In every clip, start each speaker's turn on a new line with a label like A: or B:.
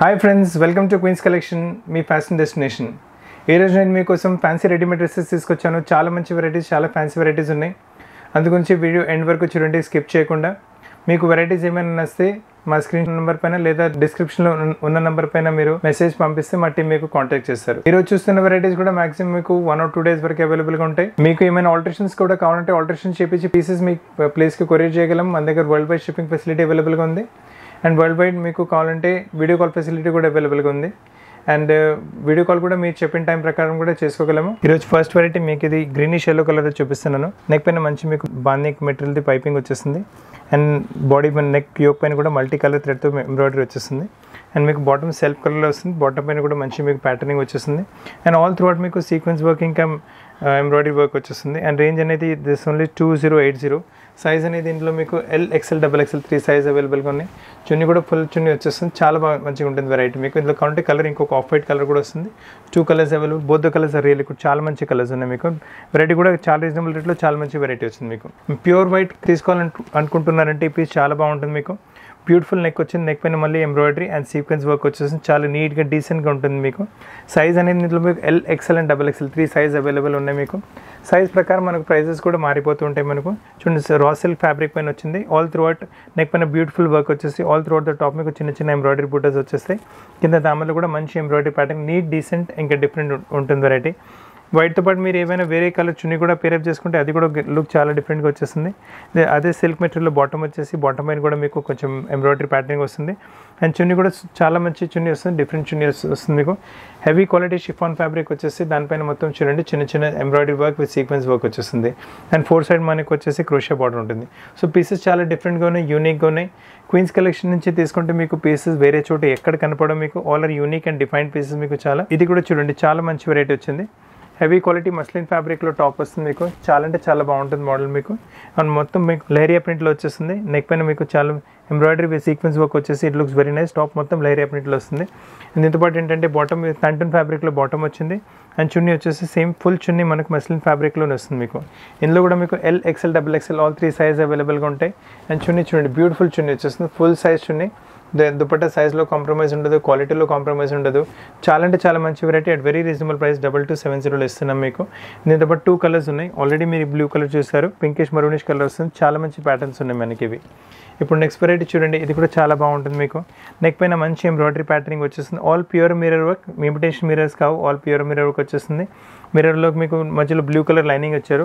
A: hi friends welcome to queens collection మీ fashion destination ఈ రోజు నేను మీకోసం ఫ్యాన్సీ రెడీమేడ్ డ్రెస్సెస్ తీసుకొచ్చాను చాలా మంచి వెరైటీస్ చాలా ఫ్యాన్సీ వెరైటీస్ ఉన్నాయి అందుగురించి వీడియో ఎండ్ వరకు చూడండి స్కిప్ చేయకుండా మీకు వెరైటీస్ ఏమైనా నస్తే మా స్క్రీన్ నెంబర్ పైన లేదా డిస్క్రిప్షన్లో ఉన్న నెంబర్ పైన మీరు మెసేజ్ పంపిస్తే మా టీం మీకు కాంటాక్ట్ చేస్తారు ఈరోజు చూస్తున్న వెరైటీస్ కూడా మాక్సిమం మీకు వన్ ఆర్ టూ డేస్ వరకు అవైలబుల్గా ఉంటాయి మీకు ఏమైనా ఆల్టరేషన్స్ కూడా కావాలంటే ఆల్టరేషన్ చేపించి పీసెస్ మీ ప్లేస్కి కొరియర్ చేయగలం మన దగ్గర వరల్డ్ వైడ్ షిప్పింగ్ ఫెసిలిటీ అవైలబుల్గా ఉంది అండ్ వరల్డ్ వైడ్ మీకు కావాలంటే వీడియో కాల్ ఫెసిలిటీ కూడా అవైలబుల్గా ఉంది అండ్ వీడియో కాల్ కూడా మీరు చెప్పిన టైం ప్రకారం కూడా చేసుకోగలము ఈరోజు ఫస్ట్ వెరైటీ మీకు ఇది గ్రీనిష్ ఎల్లో కలర్ చూపిస్తున్నాను నెక్ పైన మంచి మీకు బాన్నిక్ మెటీరియల్ది పైపింగ్ వచ్చేస్తుంది అండ్ బాడీ పైన నెక్ యోక్ పైన కూడా మల్టీ కలర్ థ్రెడ్తో ఎంబ్రాయిడరీ వచ్చేస్తుంది అండ్ మీకు బాటమ్ సెల్ఫ్ కలర్లో వస్తుంది బాటమ్ పైన కూడా మంచి మీకు ప్యాటర్నింగ్ వచ్చేస్తుంది అండ్ ఆల్ త్రూఅట్ మీకు సీక్వెన్స్ వర్క్ ఇంకా ఎంబ్రాయిడరీ వర్క్ వచ్చేస్తుంది అండ్ రేంజ్ అనేది this only two zero eight zero size అనేది దీంట్లో మీకు L XL double XL three size అవైలబుల్గా ఉన్నాయి చున్నీ కూడా ఫుల్ చున్నీ వచ్చేస్తుంది చాలా బాగా మంచిగా ఉంటుంది వెరైటీ మీకు ఇందులో కావాలంటే కలర్ ఇంకొక ఆఫ్ వైట్ కలర్ కూడా వస్తుంది two colours available both colours are real కూడా చాలా మంచి కలర్స్ ఉన్నాయి మీకు వెరైటీ కూడా చాలా రీజనబుల్ రేట్లో చాలా మంచి వెరైటీ వచ్చింది మీకు ప్యూర్ వైట్ తీసుకోవాలని అనుకుంటున్నారంటే ఈ పీస్ చాలా బాగుంటుంది మీకు బ్యూటిఫుల్ నెక్ వచ్చింది నెక్ పైన మళ్ళీ ఎంబ్రాయిడరీ అండ్ సీక్వెన్స్ వర్క్ వచ్చేసింది చాలా నీట్గా డీసెంట్గా ఉంటుంది మీకు సైజ్ అనేది ఇందులో మీకు L XL and double XL three size available ఉన్నాయి మీకు సైజ్ ప్రకారం మనకు ప్రైజెస్ కూడా మారిపోతూ ఉంటాయి మనకు చూడండి రా సిల్క్ ఫ్యాబ్రిక్ పైన వచ్చింది ఆల్ అవుట్ నెక్ పైన బ్యూటిఫుల్ వర్క్ వచ్చేసి ఆల్ అవుట్ ద టాప్ మీకు చిన్న చిన్న ఎంబ్రాయిడరీ బూటర్స్ వచ్చేస్తాయి కింద దామలో కూడా మంచి ఎంబ్రాయిడరీ ప్యాటర్న్ నీట్ డీసెంట్ ఇంకా డిఫరెంట్ ఉంటుంది వెరైటీ వైట్తో పాటు మీరు ఏమైనా వేరే కలర్ చున్నీ కూడా పేరప్ చేసుకుంటే అది కూడా లుక్ చాలా డిఫరెంట్గా వచ్చేస్తుంది అదే సిల్క్ మెటీరియల్ బాటమ్ వచ్చేసి బాటమ్ పైన కూడా మీకు కొంచెం ఎంబ్రాయిడరీ ప్యాటర్నింగ్ వస్తుంది అండ్ చున్నీ కూడా చాలా మంచి చున్నీ వస్తుంది డిఫరెంట్ చున్నీ వస్తుంది మీకు హెవీ క్వాలిటీ షిఫాన్ ఫ్యాబ్రిక్ వచ్చేసి దానిపైన మొత్తం చూడండి చిన్న చిన్న embroidery work with sequence work వచ్చేస్తుంది అండ్ ఫోర్ సైడ్ మనకి వచ్చేసి క్రోషియా బార్డర్ ఉంటుంది సో పీసెస్ చాలా డిఫరెంట్గా ఉన్నాయి యూనిక్గా ఉన్నాయి క్వీన్స్ కలెక్షన్ నుంచి తీసుకుంటే మీకు పీసెస్ వేరే చోట ఎక్కడ కనపడడం మీకు all are unique and define pieces మీకు చాలా ఇది కూడా చూడండి చాలా మంచి వెరైటీ వచ్చింది హెవీ క్వాలిటీ మస్లిన్ ఫ్యాబ్రిక్లో టాప్ వస్తుంది మీకు చాలా అంటే చాలా బాగుంటుంది మోడల్ మీకు అండ్ మొత్తం మీకు లేరియా ప్రింట్లో వచ్చేస్తుంది నెక్ పైన మీకు చాలా ఎంబ్రాయిడరీ సీక్వెన్స్ వర్క్ వచ్చేసి it looks very nice top మొత్తం లేరియా ప్రింట్లో వస్తుంది దీంతో పాటు ఏంటంటే బాటమ్ తంటన్ ఫ్యాబ్రిక్లో బాటమ్ వచ్చింది అండ్ చున్నీ వచ్చేసి సేమ్ ఫుల్ చున్నీ మనకు మస్లిన్ ఫ్యాబ్రిక్లోనే వస్తుంది మీకు ఇందులో కూడా మీకు L XL double XL all three size అవైలబుల్గా ఉంటాయి అండ్ చున్నీ చూడండి బ్యూటిఫుల్ చున్నీ వచ్చేస్తుంది ఫుల్ సైజ్ చున్నీ దుపట్టా సైజ్లో కాంప్రమైజ్ ఉండదు క్వాలిటీలో కాంప్రమైజ్ ఉండదు చాలా అంటే చాలా మంచి variety at very reasonable price double two seven జీరోలో ఇస్తున్నాం మీకు దీంతో పాటు టూ కలర్స్ ఉన్నాయి ఆల్రెడీ మీరు బ్లూ కలర్ చూస్తారు పింకిష్ మరూనిష్ కలర్ వస్తుంది చాలా మంచి ప్యాటర్న్స్ ఉన్నాయి మనకి ఇవి ఇప్పుడు నెక్స్ట్ వెరైటీ చూడండి ఇది కూడా చాలా బాగుంటుంది మీకు నెక్ పైన మంచి ఎంబ్రాయిడరీ ప్యాటర్నింగ్ వచ్చేస్తుంది all pure mirror work imitation mirrors కావు ఆల్ ప్యూర్ మిరర్ వర్క్ వచ్చేస్తుంది మిరర్లోకి మీకు మధ్యలో బ్లూ కలర్ లైనింగ్ వచ్చారు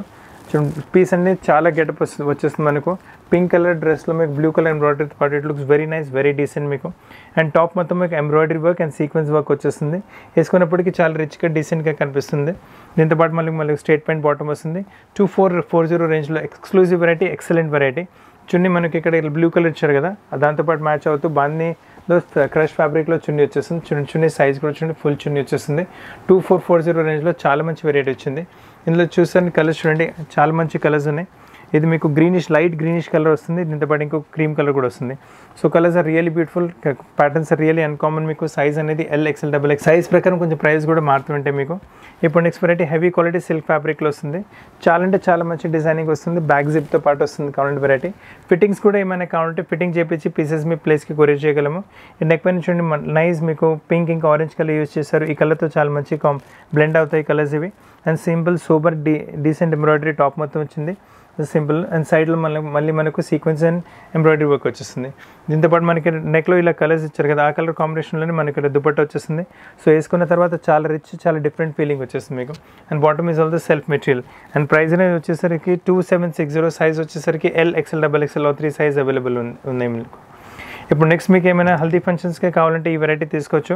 A: పీస్ అనేది చాలా గెటప్ వస్తుంది వచ్చేస్తుంది మనకు పింక్ కలర్ డ్రెస్లో మీకు బ్లూ కలర్ ఎంబ్రాయిడరీ పాటు it looks very nice very decent మీకు అండ్ టాప్ మొత్తం మీకు embroidery work and sequence work వచ్చేస్తుంది వేసుకున్నప్పటికీ చాలా రిచ్గా డీసెంట్గా కనిపిస్తుంది దీంతో పాటు మళ్ళీ మళ్ళీ స్టేట్ పెయింట్ బాటమ్ వస్తుంది టూ ఫోర్ ఫోర్ జీరో రేంజ్లో exclusive variety excellent variety chunni మనకి ఇక్కడ బ్లూ కలర్ ఇచ్చారు కదా దాంతోపాటు మ్యాచ్ అవుతూ బాన్ని దోస్త్ క్రష్ ఫ్యాబ్రిక్లో చున్నీ వచ్చేసింది చున్ని చున్ని సైజ్ కూడా చూడండి ఫుల్ చున్నీ వచ్చేసింది టూ ఫోర్ ఫోర్ జీరో రేంజ్లో చాలా మంచి వెరైటీ వచ్చింది ఇందులో చూసాను కలర్స్ చూడండి చాలా మంచి కలర్స్ ఉన్నాయి ఇది మీకు గ్రీనిష్ లైట్ గ్రీనిష్ కలర్ వస్తుంది దీంతో పాటు ఇంకో క్రీమ్ కలర్ కూడా వస్తుంది so colours are really beautiful patterns are really uncommon మీకు సైజ్ అనేది L XL double X size ప్రకారం కొంచెం ప్రైస్ కూడా మారుతుంటే మీకు ఇప్పుడు next variety heavy quality silk ఫ్యాబ్రిక్లో వస్తుంది చాలా అంటే చాలా మంచి డిజైనింగ్ వస్తుంది బ్యాక్ జిప్తో పాటు వస్తుంది కావాలంటే వెరైటీ ఫిట్టింగ్స్ కూడా ఏమైనా కావాలంటే ఫిట్టింగ్ చేపించి పీసెస్ మీ ప్లేస్కి కొరియర్ చేయగలము నెక్ పైన చూడండి నైస్ మీకు పింక్ ఇంకా ఆరెంజ్ కలర్ యూస్ చేశారు ఈ కలర్తో చాలా మంచి బ్లెండ్ అవుతాయి కలర్స్ ఇవి అండ్ సింపుల్ సూపర్ డీ డీసెంట్ ఎంబ్రాయిడరీ టాప్ మొత్తం వచ్చింది సింపుల్ అండ్ సైడ్లో మళ్ళీ మళ్ళీ మనకు సీక్వెన్స్ అండ్ ఎంబ్రాయిడరీ వర్క్ వచ్చేస్తుంది దీంతోపాటు మనకి నెక్లో ఇలా కలర్స్ ఇచ్చారు కదా ఆ కలర్ కాంబినేషన్లోనే మనకి ఇక్కడ దుపట్ట వచ్చేస్తుంది సో వేసుకున్న తర్వాత చాలా రిచ్ చాలా డిఫరెంట్ ఫీలింగ్ వచ్చేస్తుంది మీకు and bottom is also self material and price అనేది వచ్చేసరికి two seven six zero size వచ్చేసరికి L XL double XL three size available ఉన్నాయి మీకు ఇప్పుడు నెక్స్ట్ మీకు ఏమైనా హల్దీ ఫంక్షన్స్కే కావాలంటే ఈ వెరైటీ తీసుకోవచ్చు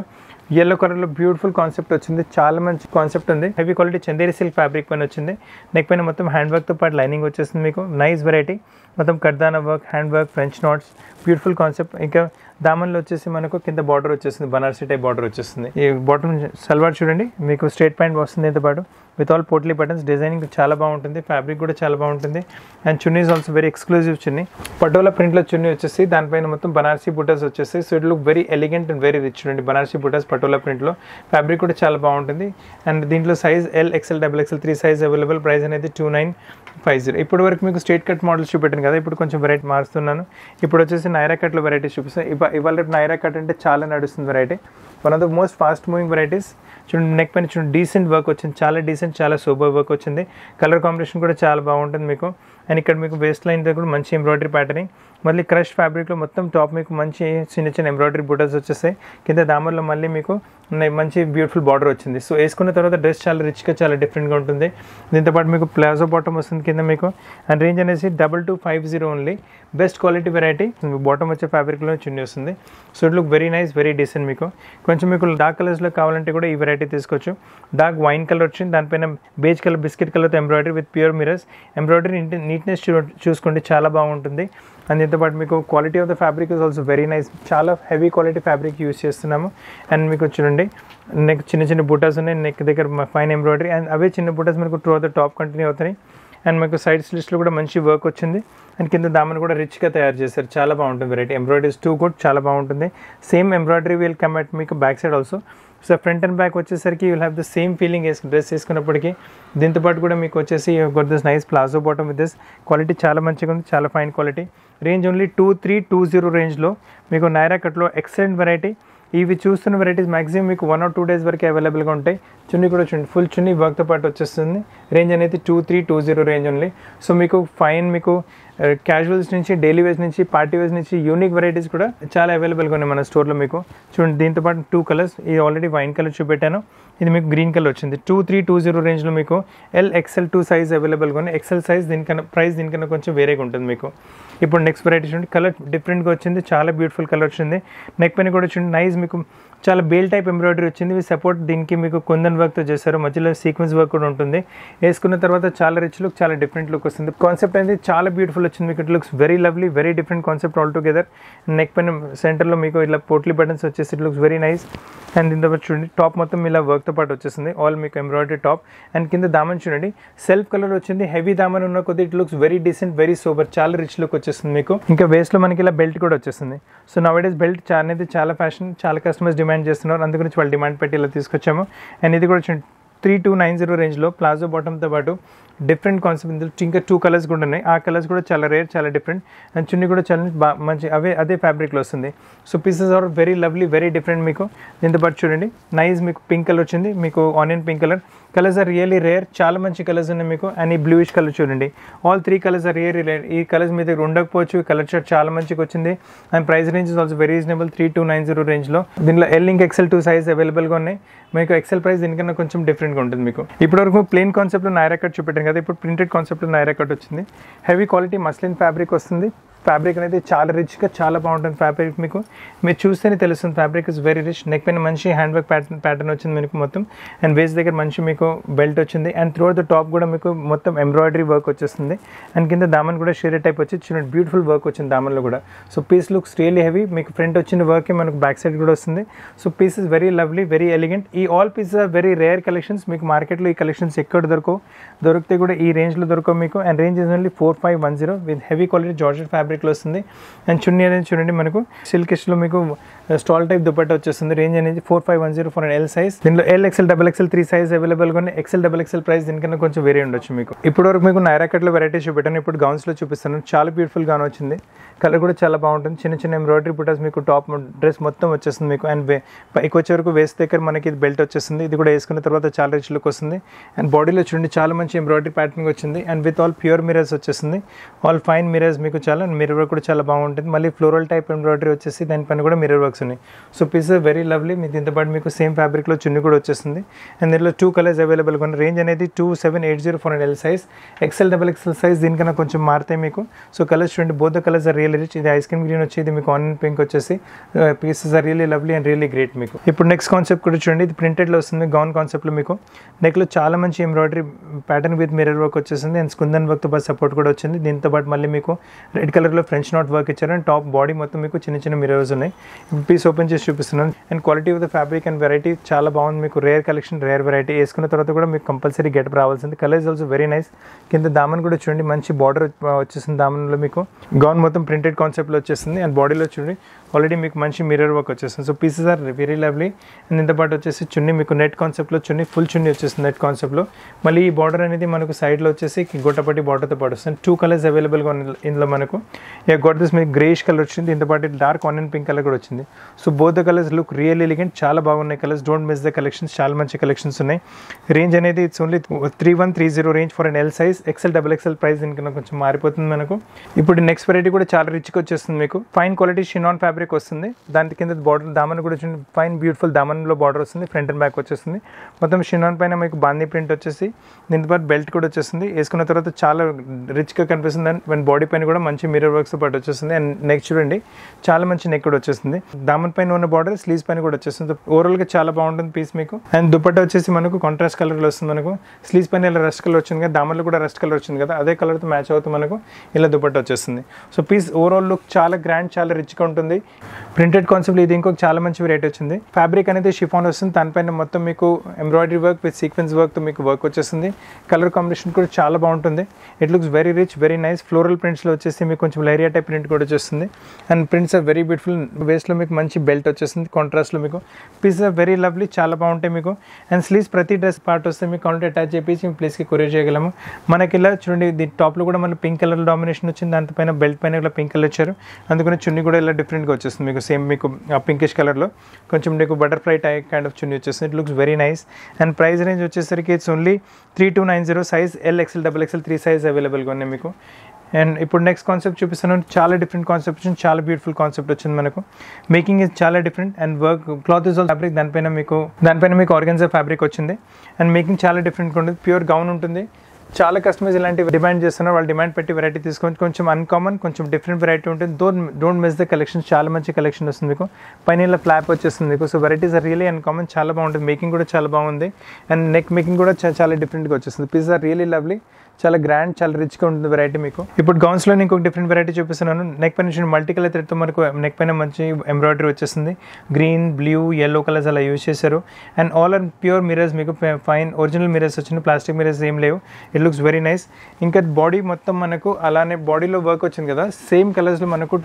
A: ఎల్లో కలర్లో బ్యూటిఫుల్ కాన్సెప్ట్ వచ్చింది చాలా మంచి కాన్సెప్ట్ ఉంది heavy quality Chanderi silk fabric పైన వచ్చింది నెక్ పైన మొత్తం హ్యాండ్ తో పాటు లైనింగ్ వచ్చేసింది మీకు నైస్ వెరైటీ మొత్తం కర్దానా work hand work French knots beautiful concept ఇంకా దామన్లో వచ్చేసి మనకు కింద బార్డర్ వచ్చేసింది బనారసీ టైప్ బార్డర్ వచ్చేసింది ఈ బాటమ్ సల్వార్ చూడండి మీకు స్ట్రేట్ ప్యాంట్ వస్తుంది పాటు with all potli buttons designing చాలా బాగుంటుంది ఫ్యాబ్రిక్ కూడా చాలా బాగుంటుంది and chunni is also very exclusive chunni Patola ప్రింట్లో చున్నీ వచ్చేసి దానిపైన మొత్తం బనారసీ బుటాస్ వచ్చేసి so it look very elegant and very rich అండి బనారసీ బుటాస్ పటోలా ప్రింట్లో ఫ్యాబ్రిక్ కూడా చాలా బాగుంటుంది అండ్ దీంట్లో size L XL double XL three size available price అనేది టూ నైన్ ఫైవ్ జీరో ఇప్పటి వరకు మీకు స్ట్రేట్ కట్ మోడల్స్ చూపెట్టాను కదా ఇప్పుడు కొంచెం వెరైటీ మారుస్తున్నాను ఇప్పుడు వచ్చేసి నైరా కట్లో వెరైటీస్ చూపిస్తాను ఇవాళ రేపు నైరా కట్ అంటే చాలా నడుస్తుంది variety one of the most fast moving varieties చూడండి నెక్ పైన చూడండి డీసెంట్ వర్క్ వచ్చింది చాలా డీసెంట్ చాలా సూపర్ వర్క్ వచ్చింది కలర్ కాంబినేషన్ కూడా చాలా బాగుంటుంది మీకు అండ్ ఇక్కడ మీకు వేస్ట్ లైన్ దగ్గర మంచి ఎంబ్రాయిడరీ ప్యాటర్నింగ్ మళ్ళీ క్రష్ ఫ్యాబ్రిక్లో మొత్తం టాప్ మీకు మంచి చిన్న చిన్న ఎంబ్రాయిడరీ బూటర్స్ వచ్చేస్తాయి కింద దామర్లో మళ్ళీ మీకు మంచి బ్యూటిఫుల్ బార్డర్ వచ్చింది సో వేసుకున్న తర్వాత డ్రెస్ చాలా రిచ్గా చాలా డిఫరెంట్గా ఉంటుంది దీంతోపాటు మీకు ప్లాజో బాటమ్ వస్తుంది కింద మీకు అండ్ రేంజ్ అనేసి double two five zero only best quality variety bottom వచ్చే ఫ్యాబ్రిక్లో చున్నీ వస్తుంది so it look very nice very decent మీకు కొంచెం మీకు డార్క్ కలర్స్లో కావాలంటే కూడా ఈ వెరైటీ తీసుకోవచ్చు డార్క్ వైన్ కలర్ వచ్చింది దానిపైన బేజ్ కలర్ బిస్కెట్ కలర్తో embroidery with pure mirrors embroidery neat neatness చూ చూసుకోండి చాలా బాగుంటుంది అండ్ దీంతోపాటు మీకు quality of the fabric is also very nice చాలా హెవీ క్వాలిటీ ఫ్యాబ్రిక్ యూస్ చేస్తున్నాము అండ్ మీకు చూడండి నెక్ చిన్న చిన్న బుటాస్ ఉన్నాయి నెక్ దగ్గర ఫైన్ ఎంబ్రాయిడరీ అండ్ అవే చిన్న బుటాస్ మనకు టూ ద టాప్ కంటిన్యూ అవుతున్నాయి అండ్ మీకు సైడ్ స్లిస్ట్లో కూడా మంచి వర్క్ వచ్చింది అండ్ కింద దామని కూడా రిచ్గా తయారు చేశారు చాలా బాగుంటుంది వెరైటీ ఎంబ్రాయిడరీస్ టూ కూడా చాలా బాగుంటుంది same embroidery will come at మీకు back side also so front and back వచ్చేసరికి you'll have the same feeling వేసి డ్రెస్ వేసుకున్నప్పటికీ దీంతోపాటు కూడా మీకు వచ్చేసి got this nice palazzo bottom with this quality చాలా మంచిగా ఉంది చాలా fine quality range only two three two zero రేంజ్లో మీకు నైరా కట్లో ఎక్సలెంట్ వెరైటీ ఇవి చూస్తున్న వెరైటీస్ మ్యాక్సిమం మీకు వన్ ఆర్ టూ డేస్ వరకే అవైలబుల్గా ఉంటాయి చున్నీ కూడా చూడండి ఫుల్ చున్నీ వర్క్తో పాటు వచ్చేస్తుంది రేంజ్ అనేది two three two zero range ఉంది సో మీకు ఫైన్ మీకు క్యాజువల్స్ uh, నుంచి డైలీ వేస్ నుంచి పార్టీ వేస్ నుంచి యూనిక్ వెరైటీస్ కూడా చాలా అవైలబుల్గా ఉన్నాయి మన స్టోర్లో మీకు చూడండి దీంతోపాటు టూ కలర్స్ ఇది ఆల్రెడీ వైన్ కలర్ చూపెట్టాను ఇది మీకు గ్రీన్ కలర్ వచ్చింది టూ త్రీ టూ జీరో రేంజ్లో మీకు ఎల్ ఎక్సెల్ టూ సైజ్ అవైలబుల్గా ఉన్నాయి ఎక్సెల్ సైజ్ దీనికన్నా ప్రైస్ దీనికన్నా కొంచెం వేరేగా ఉంటుంది మీకు ఇప్పుడు నెక్స్ట్ వెరైటీ చూడండి కలర్ డిఫరెంట్గా వచ్చింది చాలా బ్యూటిఫుల్ కలర్ వచ్చింది నెక్ పైన కూడా చూడండి నైస్ మీకు చాలా బేల్ టైప్ ఎంబ్రాయిడరీ వచ్చింది సపోర్ట్ దీనికి మీకు కుందన్ వర్క్తో చేశారు మధ్యలో సీక్వెన్స్ వర్క్ కూడా ఉంటుంది వేసుకున్న తర్వాత చాలా రిచ్ లుక్ చాలా డిఫరెంట్ లుక్ వస్తుంది కాన్సెప్ట్ అనేది చాలా బ్యూటిఫుల్ వచ్చింది మీకు it looks very lovely very different concept all together neck పైన సెంటర్లో మీకు ఇలా పోట్లీ బటన్స్ వచ్చేసి it looks very nice and దీంతో చూడండి టాప్ మొత్తం ఇలా వర్క్తో పాటు వచ్చేసింది ఆల్ మీకు ఎంబ్రాయిడరీ టాప్ అండ్ కింద దామన్ చూడండి సెల్ఫ్ కలర్ వచ్చింది హెవీ దామన్ ఉన్న కొద్ది it looks very decent very super చాలా రిచ్ లుక్ వచ్చేస్తుంది మీకు ఇంకా వేస్ట్లో మనకి ఇలా బెల్ట్ కూడా వచ్చేస్తుంది సో నా బెల్ట్ అనేది చాలా ఫ్యాషన్ చాలా కస్టమర్స్ డిమాండ్ చేస్తున్నారు గురించి వాళ్ళు డిమాండ్ పెట్టి ఇలా తీసుకొచ్చాము అండ్ ఇది కూడా త్రీ టూ నైన్ జీరో రేంజ్లో ప్లాజో బాటంతో పాటు డిఫరెంట్ కాన్సెప్ట్ ఇందులో ఇంకా టూ కలర్స్ కూడా ఉన్నాయి ఆ కలర్స్ కూడా చాలా రేర్ చాలా డిఫరెంట్ అండ్ చున్నీ కూడా చాలా మంచి అవే అదే ఫ్యాబ్రిక్లో వస్తుంది so pieces are very lovely very different మీకు దీంతో పాటు చూడండి నైజ్ మీకు పింక్ కలర్ వచ్చింది మీకు onion pink colour colours are really rare చాలా మంచి కలర్స్ ఉన్నాయి మీకు అండ్ ఈ బ్లూయిష్ కలర్ చూడండి all three colours are really rare ఈ కలర్స్ మీ దగ్గర ఉండకపోవచ్చు కలర్ షర్ట్ చాలా మంచిగా వచ్చింది and price range is also very reasonable three two nine zero రేంజ్లో దీనిలో ఎల్ ఇంక్ ఎక్సెల్ టూ సైజ్ అవైలబుల్గా ఉన్నాయి మీకు ఎక్సెల్ ప్రైస్ దీనికన్నా కొంచెం డిఫరెంట్గా ఉంటుంది మీకు ఇప్పటివరకు ప్లెయిన్ కాన్సెప్ట్లో నైరా కట్ చూపెట్టాను కదా ఇప్పుడు ప్రింటెడ్ కాన్సెప్ట్లో నైరా కట్ వచ్చింది హెవీ క్వాలిటీ మస్లిన్ ఫ్యాబ్రిక్ వస్తుంది ఫ్యాబ్రిక్ అనేది చాలా రిచ్గా చాలా బాగుంటుంది ఫ్యాబ్రిక్ మీకు మీరు చూస్తేనే తెలుస్తుంది fabric is very rich neck పైన మంచి హ్యాండ్ వర్క్ ప్యాటర్న్ ప్యాటర్న్ వచ్చింది మీకు మొత్తం అండ్ వేస్ దగ్గర మంచి మీకు బెల్ట్ వచ్చింది అండ్ త్రూ ద టాప్ కూడా మీకు మొత్తం ఎంబ్రాయిడరీ వర్క్ వచ్చేస్తుంది అండ్ కింద దామన్ కూడా షేరే టైప్ వచ్చి చిన్న బ్యూటిఫుల్ వర్క్ వచ్చింది దామన్లో కూడా so piece looks really heavy మీకు ఫ్రంట్ వచ్చిన వర్కే మనకు బ్యాక్ సైడ్ కూడా వస్తుంది so piece is very lovely very elegant ఈ all piece are very rare collections మీకు మార్కెట్లో ఈ కలెక్షన్స్ ఎక్కడ దొరకవు దొరికితే కూడా ఈ రేంజ్లో దొరకవు మీకు and range is only four five one zero with heavy quality georgette fabric ఫ్యాబ్రిక్లో వస్తుంది అండ్ చున్నీ అనేది చూడండి మనకు సిల్కిష్లో మీకు స్టాల్ uh, టైప్ దుపట్టా వచ్చేస్తుంది రేంజ్ అనేది four five one zero four L size దీనిలో L XL double XL three size అవైలబుల్గా ఉన్నాయి ఎక్సెల్ డబల్ ఎక్సెల్ ప్రైస్ దీనికన్నా కొంచెం వేరే ఉండొచ్చు మీకు ఇప్పుడు వరకు మీకు నైరాకట్లో వెరైటీస్ చూపెట్టాను ఇప్పుడు గౌన్స్లో చూపిస్తాను చాలా బ్యూటిఫుల్ గానే వచ్చింది కలర్ కూడా చాలా బాగుంటుంది చిన్న చిన్న ఎంబ్రాయిడరీ బుటాస్ మీకు టాప్ డ్రెస్ మొత్తం వచ్చేస్తుంది మీకు అండ్ పైకి వచ్చే వరకు వేస్ట్ దగ్గర మనకి ఇది బెల్ట్ వచ్చేస్తుంది ఇది కూడా వేసుకున్న తర్వాత చాలా రిచ్ లుక్ వస్తుంది అండ్ బాడీలో చూడండి చాలా మంచి ఎంబ్రాయిడరీ ప్యాటర్న్ వచ్చింది and with all pure mirrors వచ్చేసింది ఆల్ ఫైన్ మిరర్స్ మీకు చాలా మిర్రర్ వర్క్ కూడా చాలా బాగుంటుంది మళ్ళీ ఫ్లోరల్ టైప్ ఎంబ్రాయిడరీ వచ్చేసి దానిపైన కూడా మిర్రర్ వర్క్స్ ఉన్నాయి సో పీస్ వెరీ లవ్లీ మీ పాటు మీకు సేమ్ ఫ్యాబ్రిక్లో చున్ని కూడా వచ్చేస్తుంది అండ్ దీనిలో టూ కలర్స్ అవైలబుల్గా ఉన్నాయి రేంజ్ అనేది two seven eight zero four L size XL double XL size దీనికన్నా కొంచెం మారితే మీకు సో కలర్స్ చూడండి both colours are real rich ఇది ఐస్ క్రీమ్ గ్రీన్ వచ్చి ఇది మీకు ఆనియన్ పింక్ వచ్చేసి pieces are really lovely and really great మీకు ఇప్పుడు నెక్స్ట్ కాన్సెప్ట్ కూడా చూడండి ఇది ప్రింటెడ్లో వస్తుంది గౌన్ కాన్సెప్ట్లో మీకు నెక్లో చాలా మంచి embroidery pattern with mirror work వచ్చేసింది అండ్ స్కుందన్ వర్క్తో పాటు సపోర్ట్ కూడా వచ్చింది దీంతో పాటు మళ్ళీ మీకు రెడ్ కలర్ కలర్లో ఫ్రెంచ్ నాట్ వర్క్ ఇచ్చారు అండ్ టాప్ బాడీ మొత్తం మీకు చిన్న చిన్న మిరర్స్ ఉన్నాయి పీస్ ఓపెన్ చేసి చూపిస్తున్నాను and quality of the fabric and variety చాలా బాగుంది మీకు రేర్ కలెక్షన్ రేర్ వెరైటీ వేసుకున్న తర్వాత కూడా మీకు కంపల్సరీ గెటప్ రావాల్సింది కలర్స్ ఆల్సో వెరీ నైస్ కింద దామన్ కూడా చూడండి మంచి బార్డర్ వచ్చేసింది దామన్లో మీకు గౌన్ మొత్తం ప్రింటెడ్ కాన్సెప్ట్లో వచ్చేసింది అండ్ బాడీలో చూడండి ఆల్రెడీ మీకు మంచి మిర్రర్ వర్క్ వచ్చేస్తుంది so pieces are very lovely and ఇంత పాటు వచ్చేసి చున్నీ మీకు నెట్ కాన్సెప్ట్లో చున్నీ ఫుల్ చున్నీ వచ్చేస్తుంది నెట్ కాన్సెప్ట్లో మళ్ళీ ఈ బార్డర్ అనేది మనకు సైడ్లో వచ్చేసి గొట్టపట్టి బార్డర్తో పాటు వస్తుంది టూ కలర్స్ అవైలబుల్గా ఇందులో మనకు ఇక గొట్ దిస్ మీకు గ్రేష్ కలర్ వచ్చింది ఇంత పాటు డార్క్ అండ్ పింక్ కలర్ కూడా వచ్చింది so both the colours look real elegant చాలా బాగున్నాయి colours don't miss the collections చాలా మంచి కలెక్షన్స్ ఉన్నాయి రేంజ్ అనేది it's only three one three zero range for and L size XL double XL price దీనికి కొంచెం మారిపోతుంది మనకు ఇప్పుడు నెక్స్ట్ వెరైటీ కూడా చాలా రిచ్గా వచ్చేస్తుంది మీకు fine quality chiffon fabric fabric వస్తుంది దాని కింద బార్డర్ దామన్ కూడా వచ్చింది ఫైన్ బ్యూటిఫుల్ దామన్లో బార్డర్ వస్తుంది ఫ్రంట్ అండ్ బ్యాక్ వచ్చేస్తుంది మొత్తం షినాన్ పైన మీకు బాందీ ప్రింట్ వచ్చేసి దీంతో పాటు బెల్ట్ కూడా వచ్చేస్తుంది వేసుకున్న తర్వాత చాలా రిచ్గా కనిపిస్తుంది అండ్ మన బాడీ పైన కూడా మంచి మిర్రర్ వర్క్స్తో పాటు వచ్చేస్తుంది అండ్ నెక్ చూడండి చాలా మంచి నెక్ కూడా వచ్చేస్తుంది దామన్ పైన ఉన్న బార్డర్ స్లీవ్స్ పైన కూడా వచ్చేస్తుంది ఓవరాల్గా చాలా బాగుంటుంది పీస్ మీకు అండ్ దుప్పట్ట వచ్చేసి మనకు కాంట్రాస్ట్ కలర్లో వస్తుంది మనకు స్లీవ్స్ పైన ఇలా రెస్ట్ కలర్ వచ్చింది కదా దామన్లో కూడా రెస్ట్ కలర్ వచ్చింది కదా అదే కలర్తో మ్యాచ్ అవుతుంది మనకు ఇలా దుప్పట్ట వచ్చేస్తుంది సో పీస్ ఓవరాల్ లుక్ చాలా గ్రాండ్ చాలా రిచ్గా ఉంటుంది ప్రింటెడ్ కాన్సెప్ట్ ఇది ఇంకొక చాలా మంచి వెరైటీ వచ్చింది ఫ్యాబ్రిక్ అనేది షిఫాన్ వస్తుంది దానిపైన మొత్తం మీకు ఎంబ్రాయిడరీ వర్క్ విత్ సీక్వెన్స్ వర్క్తో మీకు వర్క్ వచ్చేస్తుంది కలర్ కాంబినేషన్ కూడా చాలా బాగుంటుంది it looks very rich very nice floral ప్రింట్స్లో వచ్చేసి మీకు కొంచెం లైరియా టైప్ ప్రింట్ కూడా వచ్చేస్తుంది and prints are very beautiful వేస్ట్లో మీకు మంచి బెల్ట్ వచ్చేస్తుంది కాంట్రాస్ట్లో మీకు పీసెస్ ఆర్ వెరీ లవ్లీ చాలా బాగుంటాయి మీకు అండ్ స్లీవ్స్ ప్రతి డ్రెస్ పార్ట్ వస్తే మీకు కౌంటర్ అటాచ్ చేపించి మేము ప్లేస్కి కొరియర్ చేయగలము మనకి ఇలా చూడండి దీని టాప్లో కూడా మన పింక్ కలర్ డామినేషన్ వచ్చింది దానిపైన బెల్ట్ పైన ఇలా పింక్ కలర్ వచ్చారు అందుకని చున్నీ కూడా ఇలా డిఫరెంట్గా వచ్చేస్తుంది మీకు సేమ్ మీకు పింకిష్ కలర్లో కొంచెం మీకు butterfly tie kind of chunni వచ్చేస్తుంది it looks very nice and price range వచ్చేసరికి it's only three two nine zero size L XL double XL three size అవైలబుల్గా ఉన్నాయి మీకు అండ్ ఇప్పుడు నెక్స్ట్ కాన్సెప్ట్ చూపిస్తున్నాను చాలా డిఫరెంట్ కాన్సెప్ట్ వచ్చింది చాలా బ్యూటిఫుల్ కాన్సెప్ట్ వచ్చింది మనకు మేకింగ్ ఇస్ చాలా different and work cloth is all fabric దానిపైన మీకు దానిపైన మీకు ఆర్గన్జా ఫ్యాబ్రిక్ వచ్చింది అండ్ మేకింగ్ చాలా డిఫరెంట్గా ఉంటుంది ప్యూర్ గౌన్ ఉంటుంది చాలా కస్టమర్స్ ఇలాంటివి డిమాండ్ చేస్తున్నారు వాళ్ళు డిమాండ్ పెట్టి వెరైటీ తీసుకొని కొంచెం అన్కామన్ కొంచెం డిఫరెంట్ వెరైటీ ఉంటుంది don't don't miss the collection చాలా మంచి కలెక్షన్ వస్తుంది మీకు పైన ఫ్లాప్ వచ్చేస్తుంది మీకు so varieties are really uncommon చాలా బాగుంటుంది మేకింగ్ కూడా చాలా బాగుంది అండ్ నెక్ మేకింగ్ కూడా చాలా డిఫరెంట్గా వచ్చేస్తుంది పిజ్జా ఆర్ రియలీ లవ్లీ చాలా గ్రాండ్ చాలా రిచ్గా ఉంటుంది వెరైటీ మీకు ఇప్పుడు గౌన్స్లో ఇంకొక డిఫరెంట్ వెరైటీ చూపిస్తున్నాను నెక్ పైన నుంచి మల్టీ కలర్ థ్రెడ్తో మనకు నెక్ పైన మంచి ఎంబ్రాయిడరీ వచ్చేస్తుంది గ్రీన్ బ్లూ ఎల్లో కలర్స్ అలా యూజ్ చేశారు and all and pure mirrors మీకు ఫైన్ ఒరిజినల్ మిరర్స్ వచ్చింది ప్లాస్టిక్ మిరర్స్ ఏం లేవు ఇట్ లుక్స్ వెరీ నైస్ ఇంకా బాడీ మొత్తం మనకు అలానే బాడీలో వర్క్ వచ్చింది కదా సేమ్ కలర్స్లో మనకు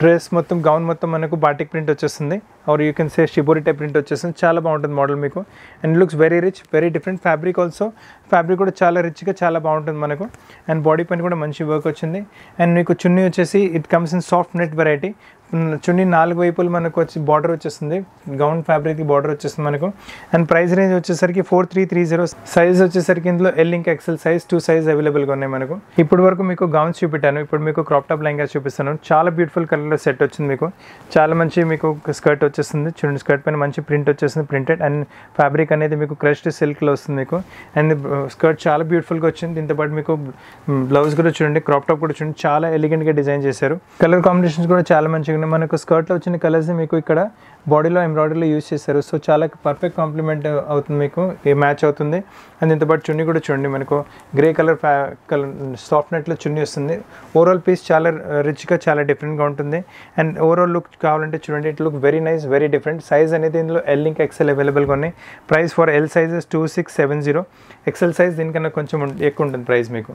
A: డ్రెస్ uh, మొత్తం గౌన్ మొత్తం మనకు బాటిక్ ప్రింట్ వచ్చేస్తుంది or you can say shibori type print వచ్చేసింది చాలా బాగుంటుంది మోడల్ మీకు and looks very rich very different fabric also fabric కూడా చాలా రిచ్గా చాలా బాగుంటుంది మనకు అండ్ బాడీ పైన కూడా మంచి వర్క్ వచ్చింది అండ్ మీకు చున్నీ వచ్చేసి it comes in soft net variety chunni నాలుగు వైపులు మనకు వచ్చి బార్డర్ వచ్చేస్తుంది గౌన్ ఫ్యాబ్రిక్ బార్డర్ వచ్చేస్తుంది మనకు అండ్ ప్రైస్ రేంజ్ వచ్చేసరికి four three three zero size వచ్చేసరికి ఇందులో ఎల్ ఇంకా ఎక్సెల్ సైజ్ టూ సైజ్ అవైలబుల్గా ఉన్నాయి మనకు ఇప్పుడు వరకు మీకు గౌన్స్ చూపెట్టాను ఇప్పుడు మీకు క్రాప్ టాప్ లెంగా చూపిస్తాను చాలా బ్యూటిఫుల్ కలర్లో సెట్ వచ్చింది మీకు చాలా మంచి మీకు స్కర్ట్ వచ్చి వచ్చేస్తుంది చూడండి స్కర్ట్ పైన మంచి ప్రింట్ వచ్చేస్తుంది ప్రింటెడ్ అండ్ ఫ్యాబ్రిక్ అనేది మీకు క్రష్డ్ సిల్క్లో వస్తుంది మీకు అండ్ స్కర్ట్ చాలా బ్యూటిఫుల్గా వచ్చింది దీంతో పాటు మీకు బ్లౌజ్ కూడా చూడండి క్రాప్ టాప్ కూడా చూడండి చాలా ఎలిగెంట్గా డిజైన్ చేశారు కలర్ కాంబినేషన్స్ కూడా చాలా మంచిగా ఉన్నాయి మనకు స్కర్ట్లో వచ్చిన కలర్స్ మీకు ఇక్కడ బాడీలో ఎంబ్రాయిడరీలో యూజ్ చేశారు సో చాలా పర్ఫెక్ట్ కాంప్లిమెంట్ అవుతుంది మీకు ఏ మ్యాచ్ అవుతుంది అండ్ ఇంతపాటు చున్నీ కూడా చూడండి మనకు గ్రే కలర్ ఫ్యా కలర్ సాఫ్ట్ నెట్లో చున్నీ వస్తుంది ఓవరాల్ పీస్ చాలా రిచ్గా చాలా డిఫరెంట్గా ఉంటుంది అండ్ ఓవరాల్ లుక్ కావాలంటే చూడండి it look very nice very different size అనేది ఇందులో ఎల్ లింక్ ఎక్సెల్ అవైలబుల్గా ఉన్నాయి price for L sizes two six seven zero XL size దీనికన్నా కొంచెం ఎక్కువ ఉంటుంది ప్రైస్ మీకు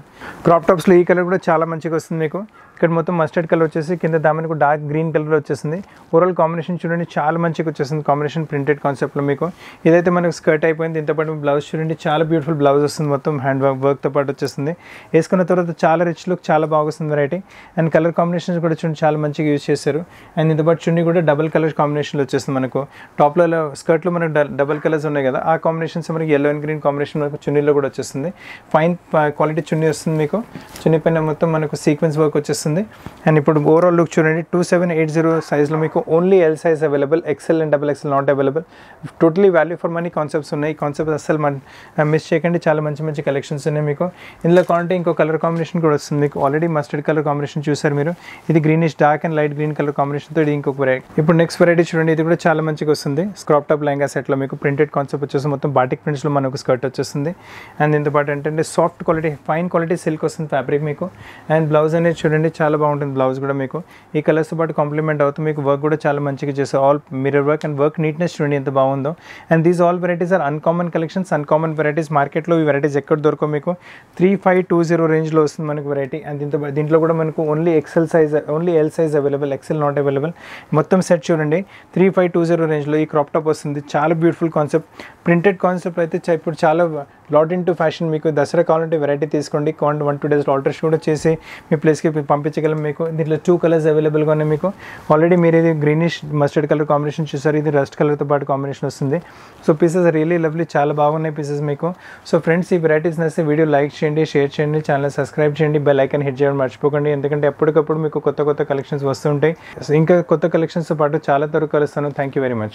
A: క్రాప్ టాప్స్లో ఈ కలర్ కూడా చాలా మంచిగా వస్తుంది మీకు ఇక్కడ మొత్తం మస్టర్డ్ కలర్ వచ్చేసి కింద దామనికి డార్క్ గ్రీన్ కలర్ వచ్చేసింది ఓవరాల్ కాంబినేషన్ చూడండి చాలా మంచిగా వచ్చేసింది కాంబినేషన్ ప్రింటెడ్ కాన్సెప్ట్లో మీకు ఇదైతే మనకు స్కర్ట్ అయిపోయింది ఇంతపాటు బ్లౌజ్ చూడండి చాలా బ్యూటిఫుల్ బ్లౌజ్ వస్తుంది మొత్తం హ్యాండ్ వర్క్ వర్క్తో పాటు వచ్చేసింది వేసుకున్న తర్వాత చాలా రిచ్ లుక్ చాలా బాగుంది వెరైటీ అండ్ కలర్ కాంబినేషన్స్ కూడా చూడండి చాలా మంచిగా యూజ్ చేశారు అండ్ ఇంతపాటు చున్నీ కూడా డబల్ కలర్ కాంబినేషన్లు వచ్చేస్తుంది మనకు టాప్లో స్కర్ట్లో మనకు డబల్ కలర్స్ ఉన్నాయి కదా ఆ కాంబినేషన్స్ మనకి ఎల్లో అండ్ గ్రీన్ కాంబినేషన్ మనకు చున్నీలో కూడా వచ్చేస్తుంది ఫైన్ క్వాలిటీ చున్నీ వస్తుంది మీకు చున్నీ పైన మొత్తం మనకు సీక్వెన్స్ వర్క్ వచ్చేస్తుంది వస్తుంది అండ్ ఇప్పుడు ఓవరాల్ లుక్ చూడండి టూ సెవెన్ ఎయిట్ జీరో సైజ్లో మీకు only L size available XL and double XL not available totally value for money concepts ఉన్నాయి కాన్సెప్ట్స్ అసలు మిస్ చేయకండి చాలా మంచి మంచి కలెక్షన్స్ ఉన్నాయి మీకు ఇందులో కాంటే ఇంకో కలర్ కాంబినేషన్ కూడా వస్తుంది మీకు ఆల్రెడీ మస్టర్డ్ కలర్ కాంబినేషన్ చూసారు మీరు ఇది greenish dark and light green colour కాంబినేషన్తో ఇది ఇంకొక వెరైటీ ఇప్పుడు నెక్స్ట్ వెరైటీ చూడండి ఇది కూడా చాలా మంచిగా వస్తుంది స్క్రాప్ టాప్ లెంగా సెట్లో మీకు ప్రింటెడ్ కాన్సెప్ట్ వచ్చేసి మొత్తం బాటిక్ ప్రింట్స్లో మనకు స్కర్ట్ వచ్చేస్తుంది అండ్ దీంతో ఏంటంటే soft quality fine quality silk వస్తుంది ఫ్యాబ్రిక్ మీకు అండ్ బ్లౌజ్ అనేది చూడండి చాలా బాగుంటుంది బ్లౌజ్ కూడా మీకు ఈ కలర్స్తో పాటు కాంప్లిమెంట్ అవుతుంది మీకు వర్క్ కూడా చాలా మంచిగా చేస్తారు all mirror work and work neatness చూడండి ఎంత బాగుందో and these all varieties are uncommon collections uncommon varieties మార్కెట్లో ఈ వెరైటీస్ ఎక్కడ దొరకవు మీకు త్రీ ఫైవ్ టూ జీరో రేంజ్లో వస్తుంది మనకు వెరైటీ అండ్ దీంతో దీంట్లో కూడా మనకు only XL size only L size available XL not available మొత్తం సెట్ చూడండి త్రీ ఫైవ్ టూ జీరో రేంజ్లో ఈ క్రాప్ టాప్ వస్తుంది చాలా బ్యూటిఫుల్ కాన్సెప్ట్ ప్రింటెడ్ కాన్సెప్ట్ అయితే ఇప్పుడు చాలా లాట్ ఇన్ టు ఫ్యాషన్ మీకు దసరా కావాలంటే వెరైటీ తీసుకోండి కావాలంటే వన్ టూ డేస్ ఆల్టర్స్ కూడా చేసి మీ ప్లేస్కి పంపించగలం మీకు దీంట్లో టూ కలర్స్ అవైలబుల్గా ఉన్నాయి మీకు ఆల్రెడీ మీరు ఇది గ్రీనిష్ మస్టర్డ్ కలర్ కాంబినేషన్ చూసారు ఇది రస్ట్ కలర్తో పాటు కాంబినేషన్ వస్తుంది సో పీసెస్ రియలీ లవ్లీ చాలా బాగున్నాయి పీసెస్ మీకు సో ఫ్రెండ్స్ ఈ వెరైటీస్ నచ్చితే వీడియో లైక్ చేయండి షేర్ చేయండి ఛానల్ సబ్స్క్రైబ్ చేయండి బెల్ ఐకన్ హిట్ చేయడం మర్చిపోకండి ఎందుకంటే ఎప్పటికప్పుడు మీకు కొత్త కొత్త కలెక్షన్స్ వస్తుంటాయి ఇంకా కొత్త కలెక్షన్స్తో పాటు చాలా త్వరగా కలుస్తాను థ్యాంక్ యూ వెరీ మచ్